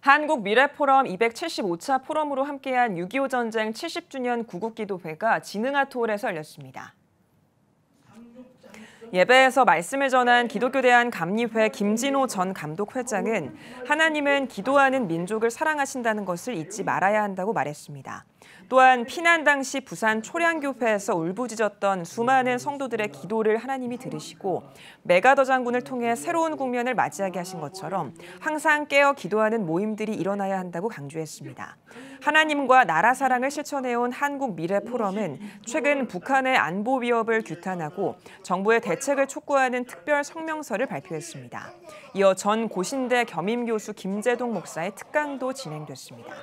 한국 미래포럼 275차 포럼으로 함께한 6.25 전쟁 70주년 구국기도회가 지능아트홀에서 열렸습니다. 예배에서 말씀을 전한 기독교 대한 감리회 김진호 전 감독 회장은 하나님은 기도하는 민족을 사랑하신다는 것을 잊지 말아야 한다고 말했습니다. 또한 피난 당시 부산 초량교회에서 울부짖었던 수많은 성도들의 기도를 하나님이 들으시고 메가더 장군을 통해 새로운 국면을 맞이하게 하신 것처럼 항상 깨어 기도하는 모임들이 일어나야 한다고 강조했습니다. 하나님과 나라 사랑을 실천해온 한국 미래 포럼은 최근 북한의 안보 위협을 규탄하고 정부의 대책을 촉구하는 특별 성명서를 발표했습니다. 이어 전 고신대 겸임 교수 김재동 목사의 특강도 진행됐습니다.